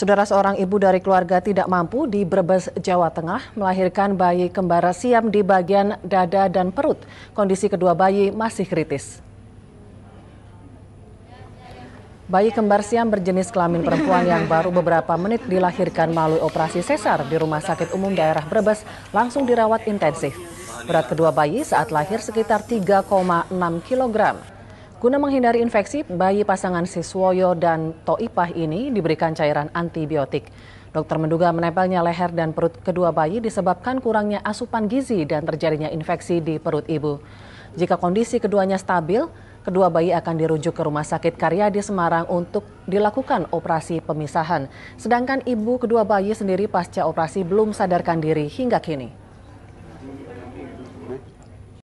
Saudara seorang ibu dari keluarga tidak mampu di Brebes, Jawa Tengah melahirkan bayi kembar siam di bagian dada dan perut. Kondisi kedua bayi masih kritis. Bayi kembar siam berjenis kelamin perempuan yang baru beberapa menit dilahirkan melalui operasi sesar di Rumah Sakit Umum Daerah Brebes langsung dirawat intensif. Berat kedua bayi saat lahir sekitar 3,6 kilogram. Guna menghindari infeksi, bayi pasangan Siswoyo dan Toipah ini diberikan cairan antibiotik. Dokter menduga menempelnya leher dan perut kedua bayi disebabkan kurangnya asupan gizi dan terjadinya infeksi di perut ibu. Jika kondisi keduanya stabil, kedua bayi akan dirujuk ke Rumah Sakit Karya di Semarang untuk dilakukan operasi pemisahan. Sedangkan ibu kedua bayi sendiri pasca operasi belum sadarkan diri hingga kini.